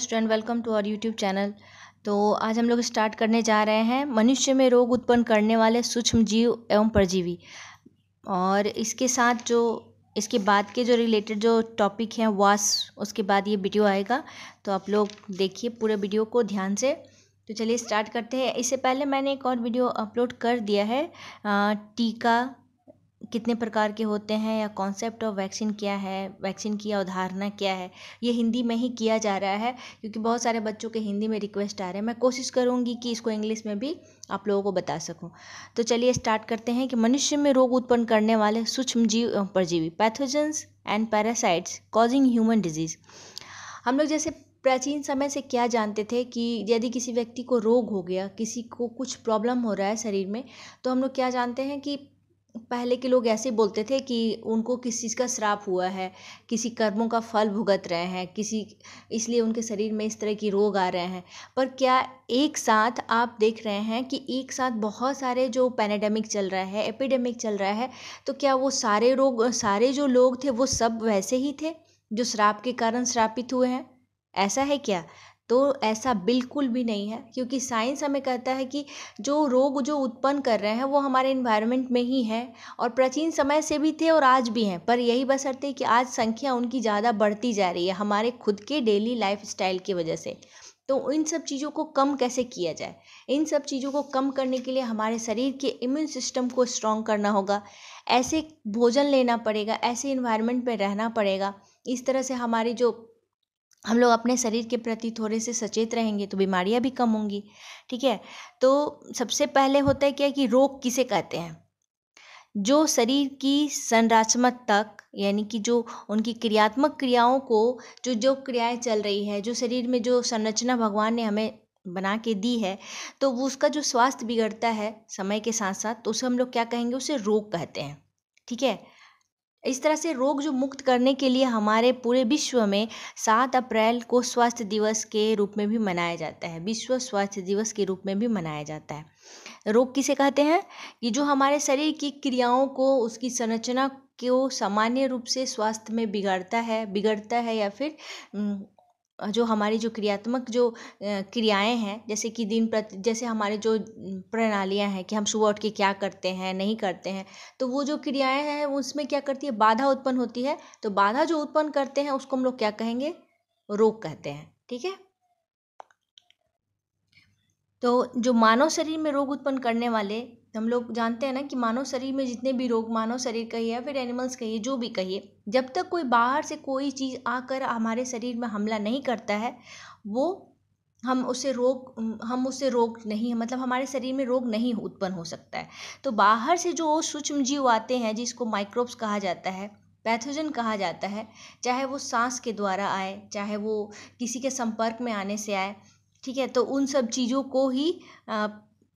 student welcome to our YouTube channel तो आज हम लोग स्टार्ट करने जा रहे हैं मनुष्य में रोग उत्पन्न करने वाले सूक्ष्म जीव एवं परजीवी और इसके साथ जो इसके बाद के जो रिलेटेड जो टॉपिक हैं वास उसके बाद ये वीडियो आएगा तो आप लोग देखिए पूरे वीडियो को ध्यान से तो चलिए स्टार्ट करते हैं इससे पहले मैंने एक और वीडियो अपलोड कर दिया है टीका कितने प्रकार के होते हैं या कॉन्सेप्ट ऑफ वैक्सीन क्या है वैक्सीन की अवधारणा क्या है ये हिंदी में ही किया जा रहा है क्योंकि बहुत सारे बच्चों के हिंदी में रिक्वेस्ट आ रहे हैं मैं कोशिश करूँगी कि इसको इंग्लिश में भी आप लोगों को बता सकूँ तो चलिए स्टार्ट करते हैं कि मनुष्य में रोग उत्पन्न करने वाले सूक्ष्म जीव परजीवी pathogens and parasites causing human disease हम लोग जैसे प्राचीन समय से क्या जानते थे कि यदि किसी व्यक्ति को रोग हो गया किसी को कुछ प्रॉब्लम हो रहा है शरीर में तो हम लोग क्या जानते हैं कि पहले के लोग ऐसे बोलते थे कि उनको किस चीज़ का श्राप हुआ है किसी कर्मों का फल भुगत रहे हैं किसी इसलिए उनके शरीर में इस तरह की रोग आ रहे हैं पर क्या एक साथ आप देख रहे हैं कि एक साथ बहुत सारे जो पैनेडेमिक चल रहा है एपिडेमिक चल रहा है तो क्या वो सारे रोग सारे जो लोग थे वो सब वैसे ही थे जो श्राप के कारण श्रापित हुए हैं ऐसा है क्या तो ऐसा बिल्कुल भी नहीं है क्योंकि साइंस हमें कहता है कि जो रोग जो उत्पन्न कर रहे हैं वो हमारे इन्वायरमेंट में ही हैं और प्राचीन समय से भी थे और आज भी हैं पर यही है कि आज संख्या उनकी ज़्यादा बढ़ती जा रही है हमारे खुद के डेली लाइफ स्टाइल की वजह से तो इन सब चीज़ों को कम कैसे किया जाए इन सब चीज़ों को कम करने के लिए हमारे शरीर के इम्यून सिस्टम को स्ट्रॉन्ग करना होगा ऐसे भोजन लेना पड़ेगा ऐसे इन्वायरमेंट में रहना पड़ेगा इस तरह से हमारी जो हम लोग अपने शरीर के प्रति थोड़े से सचेत रहेंगे तो बीमारियाँ भी कम होंगी ठीक है तो सबसे पहले होता है क्या कि रोग किसे कहते हैं जो शरीर की संरचना तक यानी कि जो उनकी क्रियात्मक क्रियाओं को जो जो क्रियाएं चल रही है जो शरीर में जो संरचना भगवान ने हमें बना के दी है तो वो उसका जो स्वास्थ्य बिगड़ता है समय के साथ साथ तो उसे हम लोग क्या कहेंगे उसे रोग कहते हैं ठीक है इस तरह से रोग जो मुक्त करने के लिए हमारे पूरे विश्व में सात अप्रैल को स्वास्थ्य दिवस के रूप में भी मनाया जाता है विश्व स्वास्थ्य दिवस के रूप में भी मनाया जाता है रोग किसे कहते हैं कि जो हमारे शरीर की क्रियाओं को उसकी संरचना को सामान्य रूप से स्वास्थ्य में बिगाड़ता है बिगड़ता है या फिर जो हमारी जो क्रियात्मक जो क्रियाएँ हैं जैसे कि दिन प्रति जैसे हमारे जो प्रणालियाँ हैं कि हम सुबह उठ के क्या करते हैं नहीं करते हैं तो वो जो क्रियाएँ हैं उसमें क्या करती है बाधा उत्पन्न होती है तो बाधा जो उत्पन्न करते हैं उसको हम लोग क्या कहेंगे रोग कहते हैं ठीक है तो जो मानव शरीर में रोग उत्पन्न करने वाले हम लोग जानते हैं ना कि मानव शरीर में जितने भी रोग मानव शरीर का ही है फिर एनिमल्स का ही जो भी कहिए जब तक कोई बाहर से कोई चीज़ आकर हमारे शरीर में हमला नहीं करता है वो हम उसे रोग हम उसे रोग नहीं मतलब हमारे शरीर में रोग नहीं उत्पन्न हो सकता है तो बाहर से जो सूक्ष्म जीव आते हैं जिसको माइक्रोब्स कहा जाता है पैथोजन कहा जाता है चाहे वो सांस के द्वारा आए चाहे वो किसी के संपर्क में आने से आए ठीक है तो उन सब चीज़ों को ही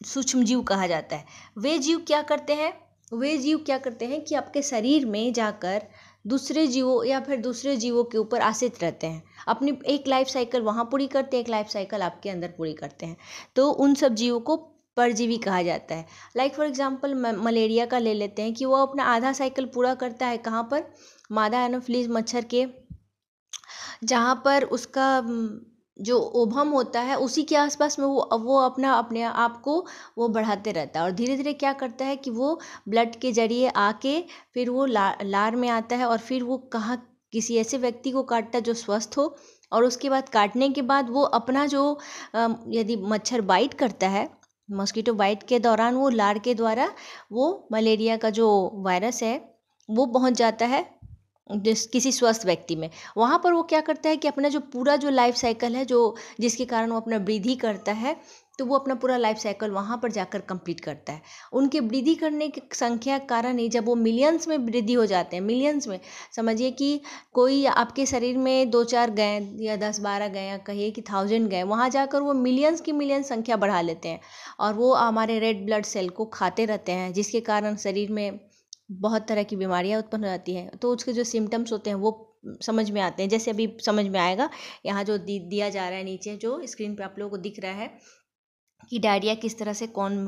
सूक्ष्म जीव कहा जाता है वे जीव क्या करते हैं वे जीव क्या करते हैं कि आपके शरीर में जाकर दूसरे जीवों या फिर दूसरे जीवों के ऊपर आश्रित रहते हैं अपनी एक लाइफ साइकिल वहाँ पूरी करते हैं एक लाइफ साइकिल आपके अंदर पूरी करते हैं तो उन सब जीवों को परजीवी कहा जाता है लाइक फॉर एग्जांपल मलेरिया का ले लेते हैं कि वो अपना आधा साइकिल पूरा करता है कहाँ पर मादा एनोफिलीज मच्छर के जहाँ पर उसका जो ओभम होता है उसी के आसपास में वो वो अपना अपने आप को वो बढ़ाते रहता है और धीरे धीरे क्या करता है कि वो ब्लड के जरिए आके फिर वो ला, लार में आता है और फिर वो कहाँ किसी ऐसे व्यक्ति को काटता है जो स्वस्थ हो और उसके बाद काटने के बाद वो अपना जो यदि मच्छर बाइट करता है मॉस्किटो बाइट के दौरान वो लार के द्वारा वो मलेरिया का जो वायरस है वो पहुंच जाता है किसी स्वस्थ व्यक्ति में वहाँ पर वो क्या करता है कि अपना जो पूरा जो लाइफ साइकिल है जो जिसके कारण वो अपना वृद्धि करता है तो वो अपना पूरा लाइफ साइकिल वहाँ पर जाकर कंप्लीट करता है उनके वृद्धि करने की संख्या कारण ही जब वो मिलियंस में वृद्धि हो जाते हैं मिलियंस में समझिए कि कोई आपके शरीर में दो चार गए या दस बारह गए या कहिए कि थाउजेंड गए वहाँ जाकर वो मिलियंस की मिलियन संख्या बढ़ा लेते हैं और वो हमारे रेड ब्लड सेल को खाते रहते हैं जिसके कारण शरीर में बहुत तरह की बीमारियाँ उत्पन्न हो जाती हैं तो उसके जो सिम्टम्स होते हैं वो समझ में आते हैं जैसे अभी समझ में आएगा यहाँ जो दिया जा रहा है नीचे जो स्क्रीन पे आप लोगों को दिख रहा है कि डायरिया किस तरह से कौन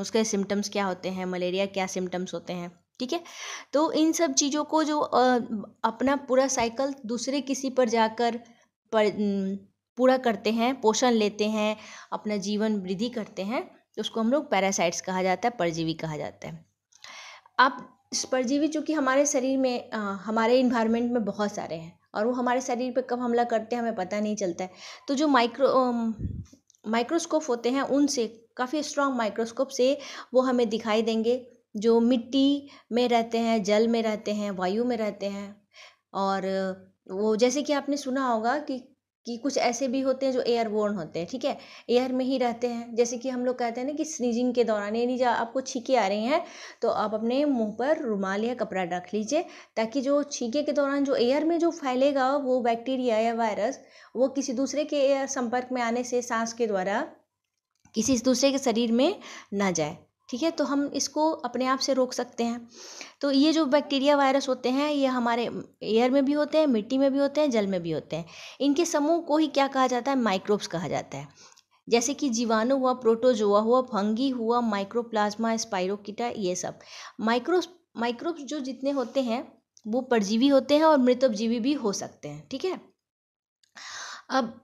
उसके सिम्टम्स क्या होते हैं मलेरिया क्या सिम्टम्स होते हैं ठीक है तो इन सब चीज़ों को जो अपना पूरा साइकिल दूसरे किसी पर जाकर पर पूरा करते हैं पोषण लेते हैं अपना जीवन वृद्धि करते हैं तो उसको हम लोग पैरासाइट्स कहा जाता है परजीवी कहा जाता है आप परजीवी चूँकि हमारे शरीर में हमारे इन्वायरमेंट में बहुत सारे हैं और वो हमारे शरीर पे कब हमला करते हैं हमें पता नहीं चलता है तो जो माइक्रो माइक्रोस्कोप होते हैं उनसे काफ़ी स्ट्रॉन्ग माइक्रोस्कोप से वो हमें दिखाई देंगे जो मिट्टी में रहते हैं जल में रहते हैं वायु में रहते हैं और वो जैसे कि आपने सुना होगा कि कि कुछ ऐसे भी होते हैं जो एयरबोर्न होते हैं ठीक है एयर में ही रहते हैं जैसे कि हम लोग कहते हैं ना कि स्नीजिंग के दौरान यानी जब आपको छींके आ रही हैं तो आप अपने मुंह पर रुमाल या कपड़ा रख लीजिए ताकि जो छींके के दौरान जो एयर में जो फैलेगा वो बैक्टीरिया या वायरस वो किसी दूसरे के एयर संपर्क में आने से सांस के द्वारा किसी दूसरे के शरीर में ना जाए ठीक है तो हम इसको अपने आप से रोक सकते हैं तो ये जो बैक्टीरिया वायरस होते हैं ये हमारे एयर में भी होते हैं मिट्टी में भी होते हैं जल में भी होते हैं इनके समूह को ही क्या कहा जाता है माइक्रोब्स कहा जाता है जैसे कि जीवाणु हुआ प्रोटोजोआ हुआ फंगी हुआ माइक्रोप्लाज्मा स्पायरोकीटा ये सब माइक्रो माइक्रोब्स जो जितने होते हैं वो परजीवी होते हैं और मृतोपजीवी भी हो सकते हैं ठीक है अब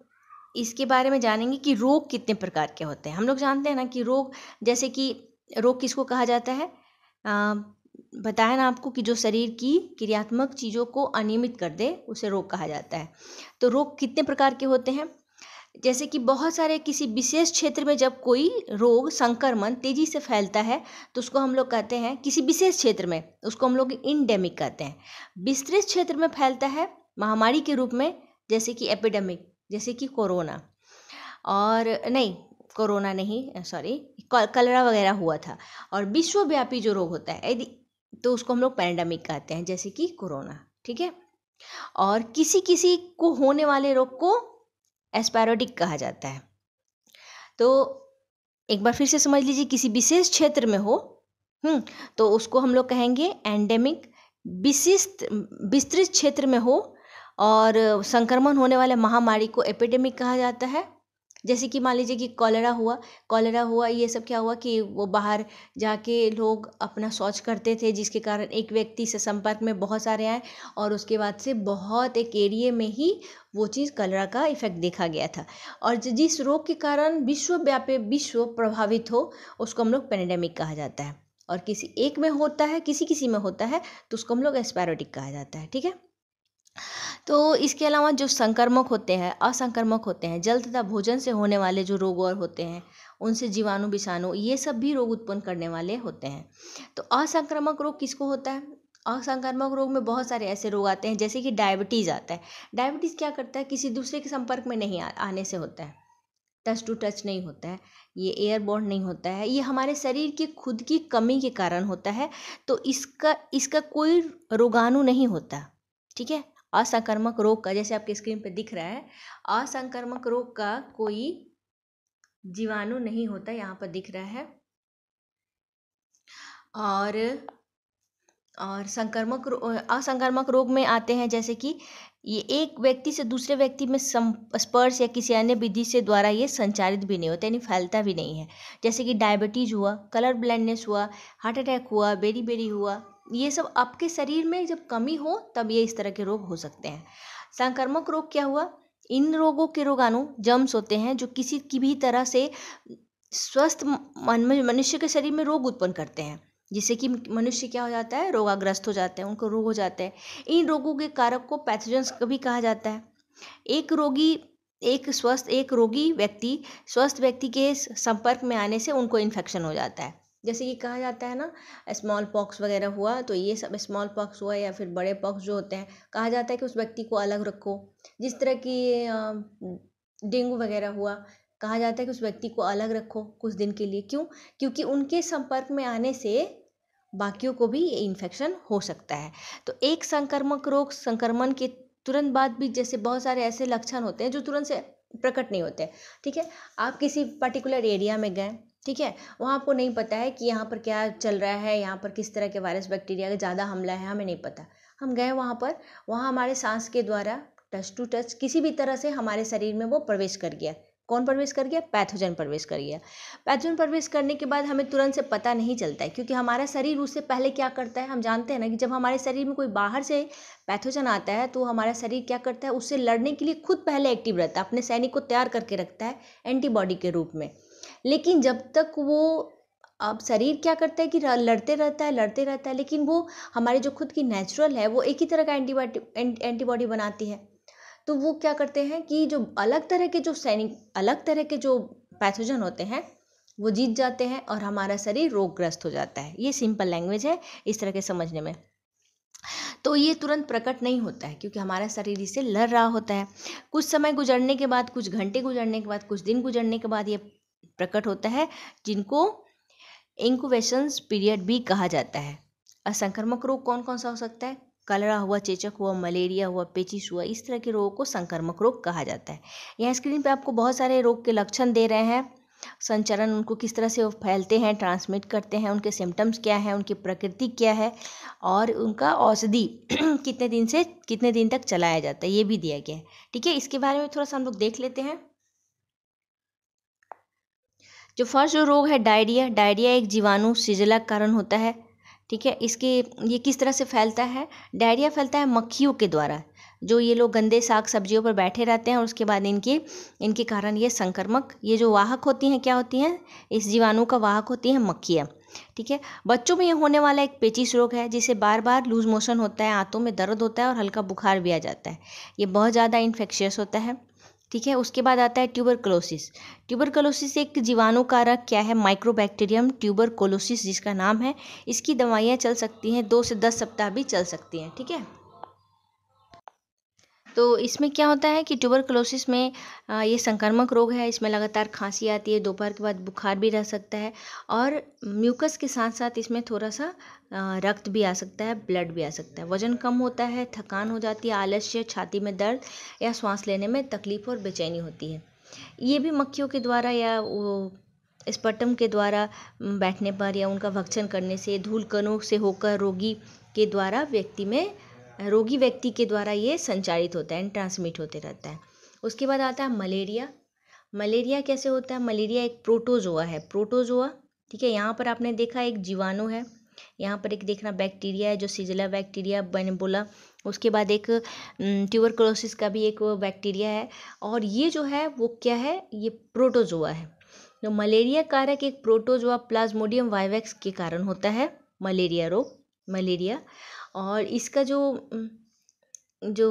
इसके बारे में जानेंगे कि रोग कितने प्रकार के होते हैं हम लोग जानते हैं ना कि रोग जैसे कि रोग किसको कहा जाता है बताया ना आपको कि जो शरीर की क्रियात्मक चीज़ों को अनियमित कर दे उसे रोग कहा जाता है तो रोग कितने प्रकार के होते हैं जैसे कि बहुत सारे किसी विशेष क्षेत्र में जब कोई रोग संक्रमण तेजी से फैलता है तो उसको हम लोग कहते हैं किसी विशेष क्षेत्र में उसको हम लोग इंडेमिक कहते हैं विस्तृत क्षेत्र में फैलता है महामारी के रूप में जैसे कि एपिडेमिक जैसे कि कोरोना और नहीं कोरोना नहीं सॉरी कलरा वगैरह हुआ था और विश्वव्यापी जो रोग होता है यदि तो उसको हम लोग पैंडमिक कहते हैं जैसे कि कोरोना ठीक है और किसी किसी को होने वाले रोग को एस्पैरोटिक कहा जाता है तो एक बार फिर से समझ लीजिए किसी विशेष क्षेत्र में हो हम्म तो उसको हम लोग कहेंगे एंडेमिक विशिष्ट विस्तृत क्षेत्र में हो और संक्रमण होने वाले महामारी को एपिडेमिक कहा जाता है जैसे कि मान लीजिए कि कॉलरा हुआ कॉलरा हुआ ये सब क्या हुआ कि वो बाहर जाके लोग अपना शौच करते थे जिसके कारण एक व्यक्ति से संपर्क में बहुत सारे आए और उसके बाद से बहुत एक एरिए में ही वो चीज़ कलरा का इफेक्ट देखा गया था और जिस रोग के कारण विश्वव्यापी विश्व प्रभावित हो उसको हम लोग पेनेडेमिक कहा जाता है और किसी एक में होता है किसी किसी में होता है तो उसको हम लोग एस्पैरोटिक कहा जाता है ठीक है तो इसके अलावा जो संक्रामक होते हैं असंक्रामक होते हैं जल तथा भोजन से होने वाले जो रोग और होते हैं उनसे जीवाणु विषाणु ये सब भी रोग उत्पन्न करने वाले होते हैं तो असंक्रामक रोग किसको होता है असंक्रामक रोग में बहुत सारे ऐसे रोग आते हैं जैसे कि डायबिटीज़ आता है डायबिटीज़ क्या करता है किसी दूसरे के संपर्क में नहीं आने से होता है टच टू टच नहीं होता है ये एयरबोर्ड नहीं होता है ये हमारे शरीर की खुद की कमी के कारण होता है तो इसका इसका कोई रोगाणु नहीं होता ठीक है असंक्रामक रोग का जैसे आपके स्क्रीन पर दिख रहा है असंक्रामक रोग का कोई जीवाणु नहीं होता यहाँ पर दिख रहा है और और संक्रमक असंक्रामक रोग में आते हैं जैसे कि ये एक व्यक्ति से दूसरे व्यक्ति में स्पर्श या किसी अन्य विधि से द्वारा ये संचारित भी नहीं होता यानी फैलता भी नहीं है जैसे कि डायबिटीज़ हुआ कलर ब्लाइंडनेस हुआ हार्ट अटैक हुआ बेरी बेरी हुआ ये सब आपके शरीर में जब कमी हो तब ये इस तरह के रोग हो सकते हैं संक्रामक रोग क्या हुआ इन रोगों के रोगाणु जम्स होते हैं जो किसी की भी तरह से स्वस्थ मनुष्य के शरीर में रोग उत्पन्न करते हैं जिससे कि मनुष्य क्या हो जाता है रोगाग्रस्त हो जाते हैं उनको रोग हो जाते हैं इन रोगों के कारक को पैथोजेंस भी कहा जाता है एक रोगी एक स्वस्थ एक रोगी व्यक्ति स्वस्थ व्यक्ति के संपर्क में आने से उनको इन्फेक्शन हो जाता है जैसे ये कहा जाता है ना स्मॉल पॉक्स वगैरह हुआ तो ये सब स्मॉल पॉक्स हुआ या फिर बड़े पॉक्स जो होते हैं कहा जाता है कि उस व्यक्ति को अलग रखो जिस तरह की डेंगू वगैरह हुआ कहा जाता है कि उस व्यक्ति को अलग रखो कुछ दिन के लिए क्यों क्योंकि उनके संपर्क में आने से बाकियों को भी ये इन्फेक्शन हो सकता है तो एक संक्रमक रोग संक्रमण के तुरंत बाद भी जैसे बहुत सारे ऐसे लक्षण होते हैं जो तुरंत से प्रकट नहीं होते ठीक है आप किसी पर्टिकुलर एरिया में गए ठीक है वहाँ आपको नहीं पता है कि यहाँ पर क्या चल रहा है यहाँ पर किस तरह के वायरस बैक्टीरिया का ज़्यादा हमला है हमें नहीं पता हम गए वहाँ पर वहाँ हमारे सांस के द्वारा टच टू टच किसी भी तरह से हमारे शरीर में वो प्रवेश कर गया कौन प्रवेश कर गया पैथोजन प्रवेश कर गया पैथोजन प्रवेश करने के बाद हमें तुरंत से पता नहीं चलता है क्योंकि हमारा शरीर उससे पहले क्या करता है हम जानते हैं ना कि जब हमारे शरीर में कोई बाहर से पैथोजन आता है तो हमारा शरीर क्या करता है उससे लड़ने के लिए खुद पहले एक्टिव रहता है अपने सैनिक को तैयार करके रखता है एंटीबॉडी के रूप में लेकिन जब तक वो अब शरीर क्या करता है कि लड़ते रहता है लड़ते रहता है लेकिन वो हमारे जो खुद की नेचुरल है वो एक ही तरह का एंटीबायोटिक एंटीबॉडी बनाती है तो वो क्या करते हैं कि जो अलग तरह के जो सैनिक अलग तरह के जो पैथोजन होते हैं वो जीत जाते हैं और हमारा शरीर रोगग्रस्त हो जाता है ये सिंपल लैंग्वेज है इस तरह के समझने में तो ये तुरंत प्रकट नहीं होता है क्योंकि हमारा शरीर इसे लड़ रहा होता है कुछ समय गुजरने के बाद कुछ घंटे गुजरने के बाद कुछ दिन गुजरने के बाद ये प्रकट होता है जिनको इंक्यूबेशंस पीरियड भी कहा जाता है असंक्रमक रोग कौन कौन सा हो सकता है कलरा हुआ चेचक हुआ मलेरिया हुआ पेचिस हुआ इस तरह के रोगों को संक्रमक रोग कहा जाता है यहाँ स्क्रीन पे आपको बहुत सारे रोग के लक्षण दे रहे हैं संचरण उनको किस तरह से वो फैलते हैं ट्रांसमिट करते हैं उनके सिम्टम्स क्या हैं उनकी प्रकृति क्या है और उनका औषधि कितने दिन से कितने दिन तक चलाया जाता है ये भी दिया गया है ठीक है इसके बारे में थोड़ा सा हम लोग देख लेते हैं जो फर्स्ट जो रोग है डायरिया डायरिया एक जीवाणु सिजला कारण होता है ठीक है इसके ये किस तरह से फैलता है डायरिया फैलता है मक्खियों के द्वारा जो ये लोग गंदे साग सब्जियों पर बैठे रहते हैं और उसके बाद इनके इनके कारण ये संक्रमक ये जो वाहक होती हैं क्या होती हैं इस जीवाणु का वाहक होती हैं मक्खियाँ ठीक है बच्चों में ये होने वाला एक पेचिस रोग है जिसे बार बार लूज मोशन होता है आंतों में दर्द होता है और हल्का बुखार भी आ जाता है ये बहुत ज़्यादा इन्फेक्शियस होता है ठीक है उसके बाद आता है ट्यूबरकलोसिस ट्यूबरकोलोसिस एक जीवाणु कारक क्या है माइक्रोबैक्टीरियम ट्यूबरकोलोसिस जिसका नाम है इसकी दवाइयाँ चल सकती हैं दो से दस सप्ताह भी चल सकती हैं ठीक है तो इसमें क्या होता है कि क्लोसिस में ये संक्रामक रोग है इसमें लगातार खांसी आती है दोपहर के बाद बुखार भी रह सकता है और म्यूकस के साथ साथ इसमें थोड़ा सा रक्त भी आ सकता है ब्लड भी आ सकता है वजन कम होता है थकान हो जाती है आलस्य छाती में दर्द या सांस लेने में तकलीफ और बेचैनी होती है ये भी मक्खियों के द्वारा या वो स्पर्टम के द्वारा बैठने पर या उनका भक्षण करने से धूल कणों से होकर रोगी के द्वारा व्यक्ति में रोगी व्यक्ति के द्वारा ये संचारित होता है एंड ट्रांसमिट होते रहता है उसके बाद आता है मलेरिया मलेरिया कैसे होता है मलेरिया एक प्रोटोजोआ है प्रोटोजोआ ठीक है यहाँ पर आपने देखा एक जीवाणु है यहाँ पर एक देखना बैक्टीरिया है जो सीजला बैक्टीरिया बने बोला उसके बाद एक ट्यूबरक्लोसिस का भी एक बैक्टीरिया है और ये जो है वो क्या है ये प्रोटोजोआ है तो मलेरिया कारक एक प्रोटोजोआ प्लाज्मोडियम वाइवैक्स के कारण होता है मलेरिया रोग मलेरिया और इसका जो जो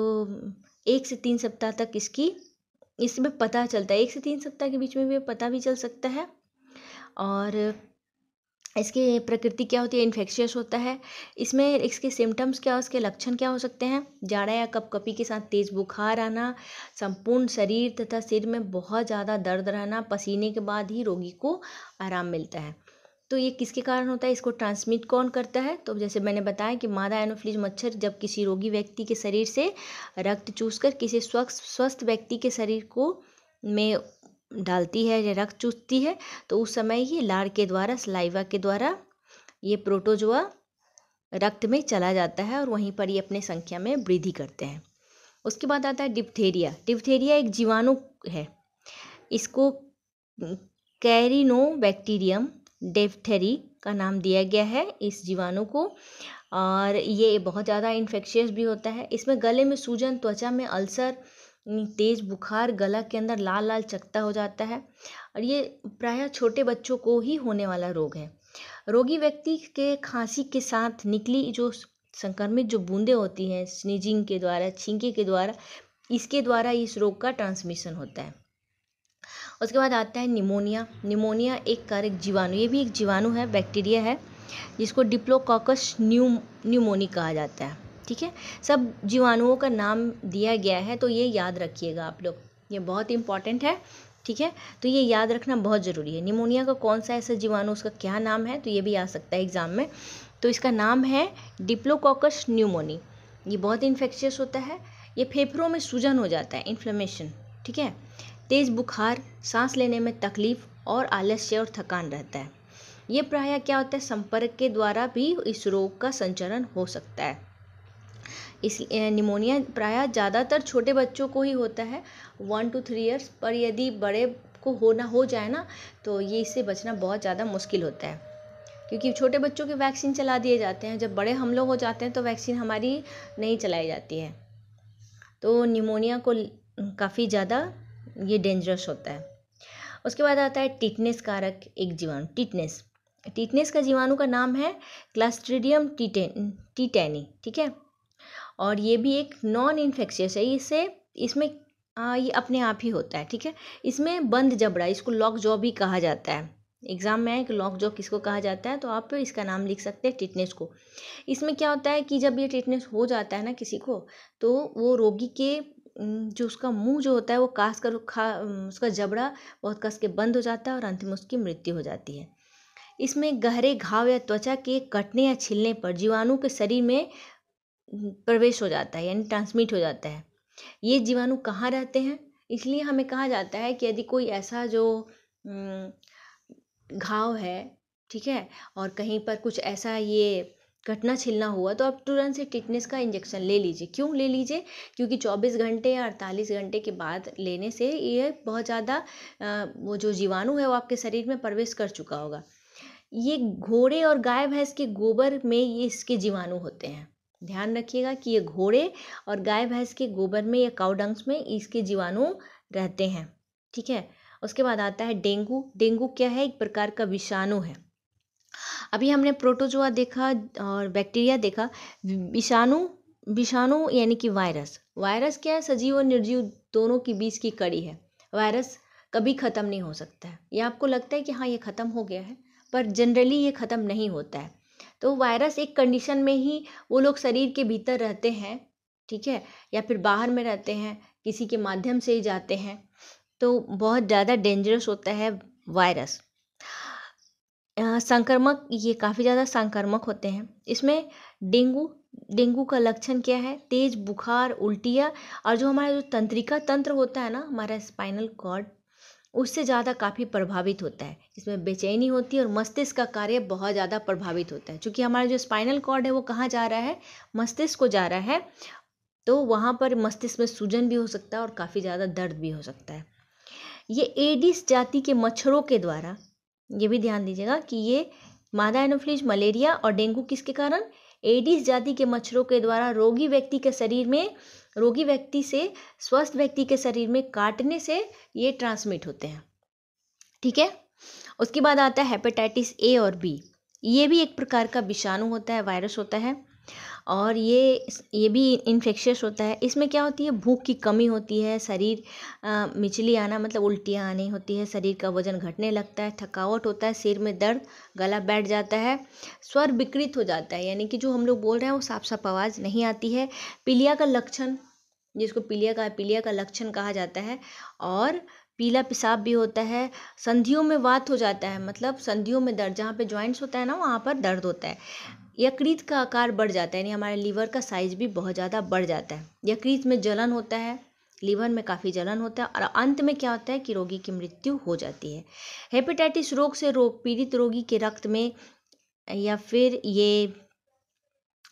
एक से तीन सप्ताह तक इसकी इसमें पता चलता है एक से तीन सप्ताह के बीच में भी पता भी चल सकता है और इसकी प्रकृति क्या होती है इन्फेक्शियस होता है इसमें इसके सिम्टम्स क्या उसके लक्षण क्या हो सकते हैं जाड़ा या कपकपी के साथ तेज़ बुखार आना संपूर्ण शरीर तथा सिर में बहुत ज़्यादा दर्द रहना पसीने के बाद ही रोगी को आराम मिलता है तो ये किसके कारण होता है इसको ट्रांसमिट कौन करता है तो जैसे मैंने बताया कि मादा एनोफ्लिज मच्छर जब किसी रोगी व्यक्ति के शरीर से रक्त चूसकर किसी स्वस्थ स्वस्थ व्यक्ति के शरीर को में डालती है या रक्त चूसती है तो उस समय ये लार के द्वारा सलाइवा के द्वारा ये प्रोटोजोआ रक्त में चला जाता है और वहीं पर ये अपने संख्या में वृद्धि करते हैं उसके बाद आता है डिप्थेरिया डिप्थेरिया एक जीवाणु है इसको कैरिनो बैक्टीरियम डेफथेरी का नाम दिया गया है इस जीवाणु को और ये बहुत ज़्यादा इन्फेक्शियस भी होता है इसमें गले में सूजन त्वचा में अल्सर तेज़ बुखार गला के अंदर लाल लाल चकता हो जाता है और ये प्रायः छोटे बच्चों को ही होने वाला रोग है रोगी व्यक्ति के खांसी के साथ निकली जो संक्रमित जो बूंदें होती हैं स्नीजिंग के द्वारा छींके के द्वारा इसके द्वारा इस रोग का ट्रांसमिशन होता है उसके बाद आता है निमोनिया निमोनिया एक कारक जीवाणु ये भी एक जीवाणु है बैक्टीरिया है जिसको डिप्लोकॉकस न्यू न्यूमोनी कहा जाता है ठीक है सब जीवाणुओं का नाम दिया गया है तो ये याद रखिएगा आप लोग ये बहुत इंपॉर्टेंट है ठीक है तो ये याद रखना बहुत ज़रूरी है निमोनिया का कौन सा ऐसा जीवाणु उसका क्या नाम है तो ये भी आ सकता है एग्ज़ाम में तो इसका नाम है डिप्लोकॉकस न्यूमोनी ये बहुत इन्फेक्शियस होता है ये फेफड़ों में सूजन हो जाता है इन्फ्लेमेशन ठीक है तेज़ बुखार सांस लेने में तकलीफ और आलस्य और थकान रहता है ये प्रायः क्या होता है संपर्क के द्वारा भी इस रोग का संचरण हो सकता है इस निमोनिया प्रायः ज़्यादातर छोटे बच्चों को ही होता है वन टू थ्री ईयर्स पर यदि बड़े को होना हो जाए ना तो ये इससे बचना बहुत ज़्यादा मुश्किल होता है क्योंकि छोटे बच्चों के वैक्सीन चला दिए जाते हैं जब बड़े हम लोग हो जाते हैं तो वैक्सीन हमारी नहीं चलाई जाती है तो निमोनिया को काफ़ी ज़्यादा ये डेंजरस होता है उसके बाद आता है टिटनेस कारक एक जीवाणु टिटनेस टिटनेस का जीवाणु का नाम है क्लास्ट्रीडियम टीटे टीटैनी ठीक है और ये भी एक नॉन इन्फेक्शियस है इसे इसमें आ, ये अपने आप ही होता है ठीक है इसमें बंद जबड़ा इसको लॉक जॉ भी कहा जाता है एग्ज़ाम में कि लॉक जॉ किसको कहा जाता है तो आप इसका नाम लिख सकते हैं टिटनेस को इसमें क्या होता है कि जब ये टिटनेस हो जाता है ना किसी को तो वो रोगी के जो उसका मुँह जो होता है वो कास कर खा उसका जबड़ा बहुत कस के बंद हो जाता है और अंत में उसकी मृत्यु हो जाती है इसमें गहरे घाव या त्वचा के कटने या छिलने पर जीवाणु के शरीर में प्रवेश हो जाता है यानी ट्रांसमिट हो जाता है ये जीवाणु कहाँ रहते हैं इसलिए हमें कहा जाता है कि यदि कोई ऐसा जो घाव है ठीक है और कहीं पर कुछ ऐसा ये कटना छिलना हुआ तो आप तुरंत से टिटनेस का इंजेक्शन ले लीजिए क्यों ले लीजिए क्योंकि चौबीस घंटे या अड़तालीस घंटे के बाद लेने से ये बहुत ज़्यादा वो जो जीवाणु है वो आपके शरीर में प्रवेश कर चुका होगा ये घोड़े और गाय भैंस के गोबर में ये इसके जीवाणु होते हैं ध्यान रखिएगा कि ये घोड़े और गाय भैंस के गोबर में या काउडंग्स में इसके जीवाणु रहते हैं ठीक है उसके बाद आता है डेंगू डेंगू क्या है एक प्रकार का विषाणु है अभी हमने प्रोटोजोआ देखा और बैक्टीरिया देखा विषाणु विषाणु यानी कि वायरस वायरस क्या है सजीव और निर्जीव दोनों के बीच की कड़ी है वायरस कभी ख़त्म नहीं हो सकता है या आपको लगता है कि हाँ ये ख़त्म हो गया है पर जनरली ये ख़त्म नहीं होता है तो वायरस एक कंडीशन में ही वो लोग शरीर के भीतर रहते हैं ठीक है या फिर बाहर में रहते हैं किसी के माध्यम से ही जाते हैं तो बहुत ज़्यादा डेंजरस होता है वायरस संक्रामक ये काफ़ी ज़्यादा संक्रामक होते हैं इसमें डेंगू डेंगू का लक्षण क्या है तेज बुखार उल्टियाँ और जो हमारा जो तंत्रिका तंत्र होता है ना हमारा स्पाइनल कॉर्ड उससे ज़्यादा काफ़ी प्रभावित होता है इसमें बेचैनी होती है और मस्तिष्क का कार्य बहुत ज़्यादा प्रभावित होता है क्योंकि हमारा जो स्पाइनल कॉर्ड है वो कहाँ जा रहा है मस्तिष्क को जा रहा है तो वहाँ पर मस्तिष्क में सूजन भी हो सकता है और काफ़ी ज़्यादा दर्द भी हो सकता है ये एडिस जाति के मच्छरों के द्वारा ये भी ध्यान दीजिएगा कि ये मादा एनोफ्लिज मलेरिया और डेंगू किसके कारण एडिस जाति के मच्छरों के द्वारा रोगी व्यक्ति के शरीर में रोगी व्यक्ति से स्वस्थ व्यक्ति के शरीर में काटने से ये ट्रांसमिट होते हैं ठीक है उसके बाद आता है हेपेटाइटिस ए और बी ये भी एक प्रकार का विषाणु होता है वायरस होता है और ये ये भी इन्फेक्शस होता है इसमें क्या होती है भूख की कमी होती है शरीर मिचली आना मतलब उल्टियाँ आनी होती है शरीर का वजन घटने लगता है थकावट होता है सिर में दर्द गला बैठ जाता है स्वर विकृत हो जाता है यानी कि जो हम लोग बोल रहे हैं वो साफ साफ आवाज़ नहीं आती है पीलिया का लक्षण जिसको पीलिया का पीलिया का लक्षण कहा जाता है और पीला पेशाब भी होता है संधियों में वात हो जाता है मतलब संधियों में दर्द जहाँ पे जॉइंट्स होता है ना वहाँ पर दर्द होता है यकृत का आकार बढ़ जाता है यानी हमारे लीवर का साइज भी बहुत ज़्यादा बढ़ जाता है यकृत में जलन होता है लीवर में काफ़ी जलन होता है और अंत में क्या होता है कि रोगी की मृत्यु हो जाती है हेपेटाइटिस रोग से रोग पीड़ित रोगी के रक्त में या फिर ये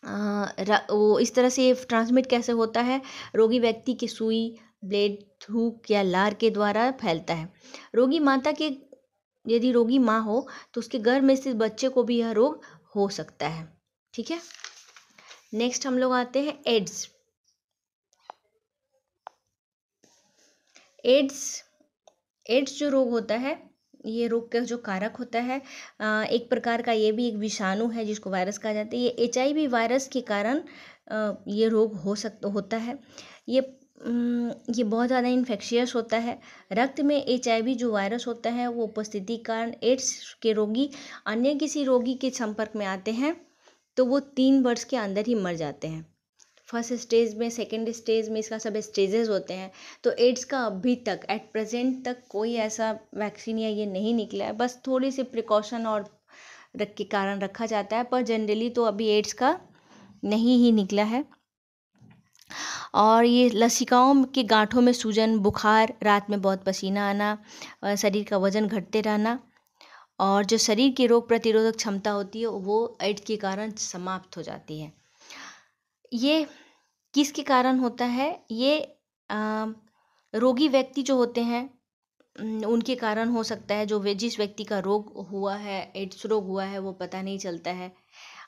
आ, वो इस तरह से ये ट्रांसमिट कैसे होता है रोगी व्यक्ति की सुई ब्लेड थूक या लार के द्वारा फैलता है रोगी माता के यदि रोगी माँ हो तो उसके घर में स्थित बच्चे को भी यह रोग हो सकता है ठीक है नेक्स्ट हम लोग आते हैं एड्स एड्स एड्स जो रोग होता है ये रोग का जो कारक होता है एक प्रकार का ये भी एक विषाणु है जिसको वायरस कहा जाता है ये एच वायरस के कारण ये रोग हो सक होता है ये ये बहुत ज़्यादा इन्फेक्शियस होता है रक्त में एच जो वायरस होता है वो उपस्थिति कारण एड्स के रोगी अन्य किसी रोगी के संपर्क में आते हैं तो वो तीन वर्ष के अंदर ही मर जाते हैं फर्स्ट स्टेज में सेकेंड स्टेज में इसका सब स्टेजेस होते हैं तो एड्स का अभी तक एट प्रेजेंट तक कोई ऐसा वैक्सीन या ये नहीं निकला है बस थोड़ी सी प्रिकॉशन और रख के कारण रखा जाता है पर जनरली तो अभी एड्स का नहीं ही निकला है और ये लसिकाओं के गांठों में सूजन बुखार रात में बहुत पसीना आना शरीर का वज़न घटते रहना और जो शरीर की रोग प्रतिरोधक क्षमता होती है वो एड्स के कारण समाप्त हो जाती है ये किसके कारण होता है ये आ, रोगी व्यक्ति जो होते हैं उनके कारण हो सकता है जो जिस व्यक्ति का रोग हुआ है एड्स रोग हुआ है वो पता नहीं चलता है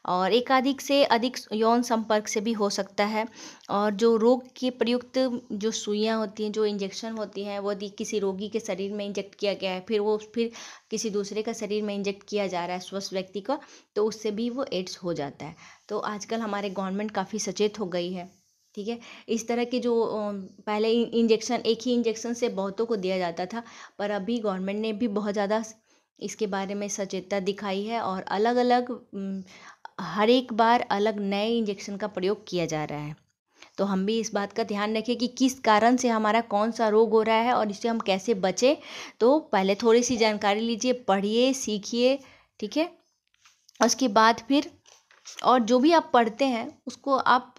और एकाधिक से अधिक यौन संपर्क से भी हो सकता है और जो रोग के प्रयुक्त जो सुइयाँ होती हैं जो इंजेक्शन होती हैं वो किसी रोगी के शरीर में इंजेक्ट किया गया है फिर वो फिर किसी दूसरे का शरीर में इंजेक्ट किया जा रहा है स्वस्थ व्यक्ति का तो उससे भी वो एड्स हो जाता है तो आजकल हमारे गवर्नमेंट काफ़ी सचेत हो गई है ठीक है इस तरह के जो पहले इंजेक्शन एक ही इंजेक्शन से बहुतों को दिया जाता था पर अभी गवर्नमेंट ने भी बहुत ज़्यादा इसके बारे में सचेतता दिखाई है और अलग अलग हर एक बार अलग नए इंजेक्शन का प्रयोग किया जा रहा है तो हम भी इस बात का ध्यान रखें कि किस कारण से हमारा कौन सा रोग हो रहा है और इससे हम कैसे बचें तो पहले थोड़ी सी जानकारी लीजिए पढ़िए सीखिए ठीक है उसके बाद फिर और जो भी आप पढ़ते हैं उसको आप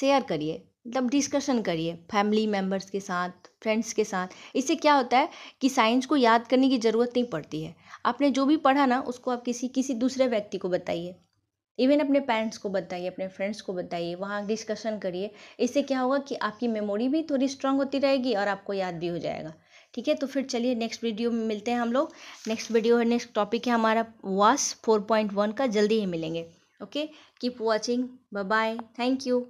शेयर करिए मतलब डिस्कशन करिए फैमिली मेम्बर्स के साथ फ्रेंड्स के साथ इससे क्या होता है कि साइंस को याद करने की ज़रूरत नहीं पड़ती है आपने जो भी पढ़ा ना उसको आप किसी किसी दूसरे व्यक्ति को बताइए इवन अपने पेरेंट्स को बताइए अपने फ्रेंड्स को बताइए वहाँ डिस्कशन करिए इससे क्या होगा कि आपकी मेमोरी भी थोड़ी स्ट्रांग होती रहेगी और आपको याद भी हो जाएगा ठीक है तो फिर चलिए नेक्स्ट वीडियो में मिलते हैं हम लोग नेक्स्ट वीडियो है नेक्स्ट टॉपिक है हमारा वास फोर पॉइंट वन का जल्दी ही मिलेंगे okay keep watching bye bye thank you